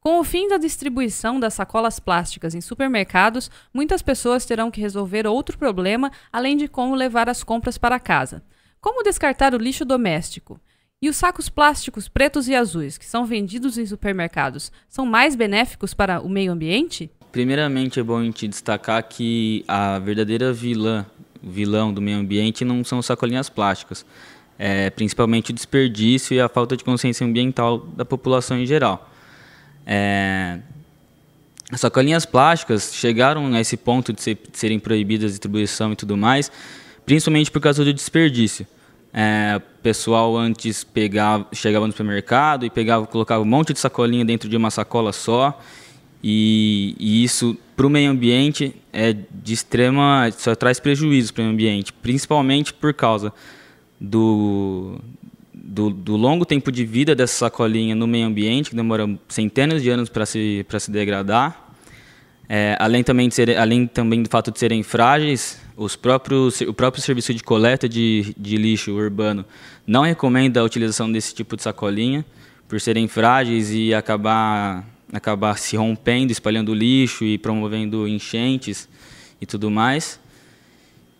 Com o fim da distribuição das sacolas plásticas em supermercados, muitas pessoas terão que resolver outro problema além de como levar as compras para casa. Como descartar o lixo doméstico? E os sacos plásticos pretos e azuis que são vendidos em supermercados são mais benéficos para o meio ambiente? Primeiramente, é bom a gente destacar que a verdadeira vilã, vilão do meio ambiente não são sacolinhas plásticas, é, principalmente o desperdício e a falta de consciência ambiental da população em geral. É, as sacolinhas plásticas chegaram a esse ponto de, ser, de serem proibidas de distribuição e tudo mais, principalmente por causa do desperdício. É, o pessoal antes pegava, chegava no supermercado e pegava, colocava um monte de sacolinha dentro de uma sacola só, e, e isso para o meio ambiente é de extrema, só traz prejuízo para o meio ambiente, principalmente por causa do, do, do, longo tempo de vida dessa sacolinha no meio ambiente, que demora centenas de anos para se, se degradar. É, além, também de ser, além também do fato de serem frágeis, os próprios, o próprio serviço de coleta de, de lixo urbano não recomenda a utilização desse tipo de sacolinha, por serem frágeis e acabar, acabar se rompendo, espalhando lixo e promovendo enchentes e tudo mais.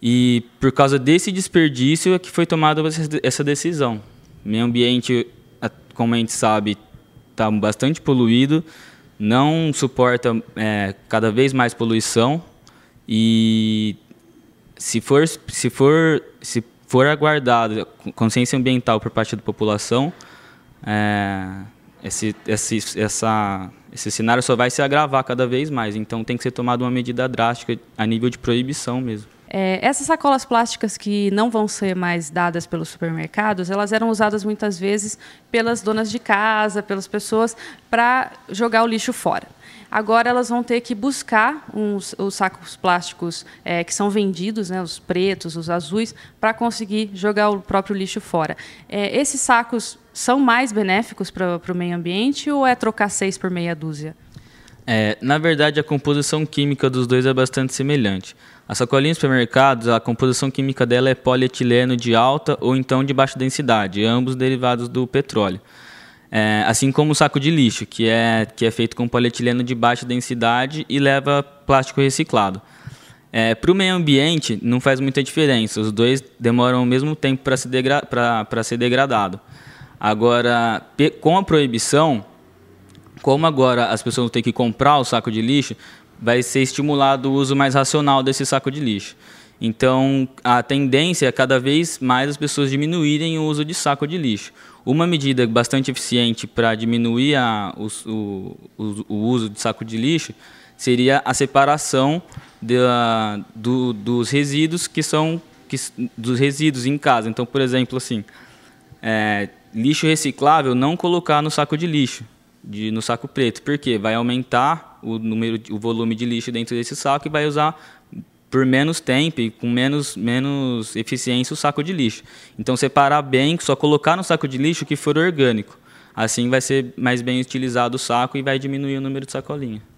E por causa desse desperdício é que foi tomada essa decisão. Meio ambiente, como a gente sabe, está bastante poluído, não suporta é, cada vez mais poluição e se for se for se for aguardado consciência ambiental por parte da população é, esse, esse, essa, esse cenário só vai se agravar cada vez mais. Então tem que ser tomada uma medida drástica a nível de proibição mesmo. É, essas sacolas plásticas que não vão ser mais dadas pelos supermercados, elas eram usadas muitas vezes pelas donas de casa, pelas pessoas, para jogar o lixo fora. Agora elas vão ter que buscar uns, os sacos plásticos é, que são vendidos, né, os pretos, os azuis, para conseguir jogar o próprio lixo fora. É, esses sacos são mais benéficos para o meio ambiente ou é trocar seis por meia dúzia? É, na verdade, a composição química dos dois é bastante semelhante. A sacolinha de supermercados, a composição química dela é polietileno de alta ou então de baixa densidade, ambos derivados do petróleo. É, assim como o saco de lixo, que é, que é feito com polietileno de baixa densidade e leva plástico reciclado. É, para o meio ambiente, não faz muita diferença, os dois demoram o mesmo tempo para ser, degra ser degradado. Agora, com a proibição, como agora as pessoas têm que comprar o saco de lixo, vai ser estimulado o uso mais racional desse saco de lixo. Então, a tendência é cada vez mais as pessoas diminuírem o uso de saco de lixo. Uma medida bastante eficiente para diminuir a, o, o, o, uso de saco de lixo seria a separação da, ah, do, dos resíduos que são que, dos resíduos em casa. Então, por exemplo, assim, é, lixo reciclável não colocar no saco de lixo, de, no saco preto, porque vai aumentar o número, o volume de lixo dentro desse saco e vai usar por menos tempo e com menos, menos eficiência o saco de lixo. Então separar bem, só colocar no saco de lixo o que for orgânico. Assim vai ser mais bem utilizado o saco e vai diminuir o número de sacolinha.